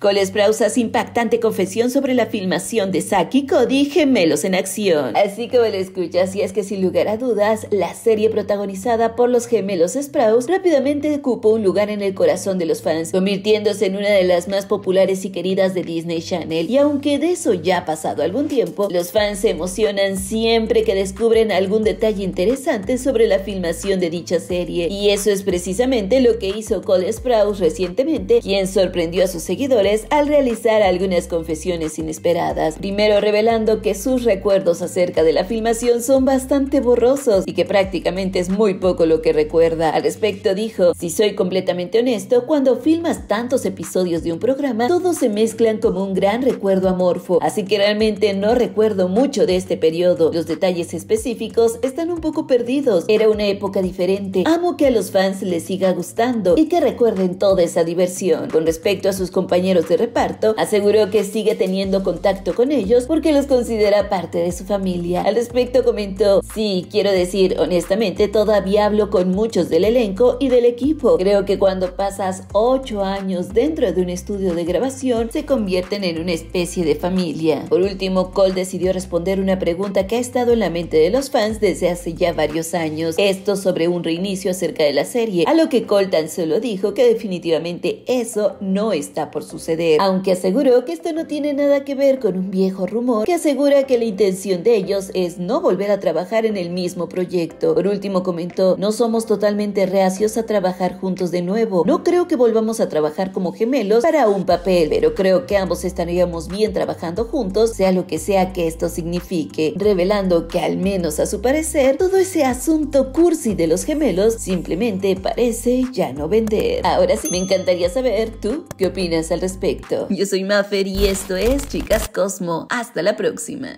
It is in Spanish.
Cole Sprouse hace impactante confesión sobre la filmación de Saki Cody Gemelos en Acción. Así como lo escuchas, y es que sin lugar a dudas, la serie protagonizada por los gemelos Sprouse rápidamente ocupó un lugar en el corazón de los fans, convirtiéndose en una de las más populares y queridas de Disney Channel. Y aunque de eso ya ha pasado algún tiempo, los fans se emocionan siempre que descubren algún detalle interesante sobre la filmación de dicha serie. Y eso es precisamente lo que hizo Cole Sprouse recientemente, quien sorprendió a sus seguidores al realizar algunas confesiones inesperadas, primero revelando que sus recuerdos acerca de la filmación son bastante borrosos y que prácticamente es muy poco lo que recuerda. Al respecto dijo, si soy completamente honesto, cuando filmas tantos episodios de un programa, todos se mezclan como un gran recuerdo amorfo, así que realmente no recuerdo mucho de este periodo. Los detalles específicos están un poco perdidos, era una época diferente. Amo que a los fans les siga gustando y que recuerden toda esa diversión. Con respecto a sus compañeros de reparto, aseguró que sigue teniendo contacto con ellos porque los considera parte de su familia. Al respecto comentó, sí, quiero decir, honestamente, todavía hablo con muchos del elenco y del equipo. Creo que cuando pasas ocho años dentro de un estudio de grabación, se convierten en una especie de familia. Por último, Cole decidió responder una pregunta que ha estado en la mente de los fans desde hace ya varios años, esto sobre un reinicio acerca de la serie, a lo que Cole tan solo dijo que definitivamente eso no está por sus aunque aseguró que esto no tiene nada que ver con un viejo rumor que asegura que la intención de ellos es no volver a trabajar en el mismo proyecto. Por último comentó, no somos totalmente reacios a trabajar juntos de nuevo, no creo que volvamos a trabajar como gemelos para un papel, pero creo que ambos estaríamos bien trabajando juntos, sea lo que sea que esto signifique, revelando que al menos a su parecer todo ese asunto cursi de los gemelos simplemente parece ya no vender. Ahora sí, me encantaría saber tú qué opinas al respecto. Yo soy Maffer y esto es Chicas Cosmo. Hasta la próxima.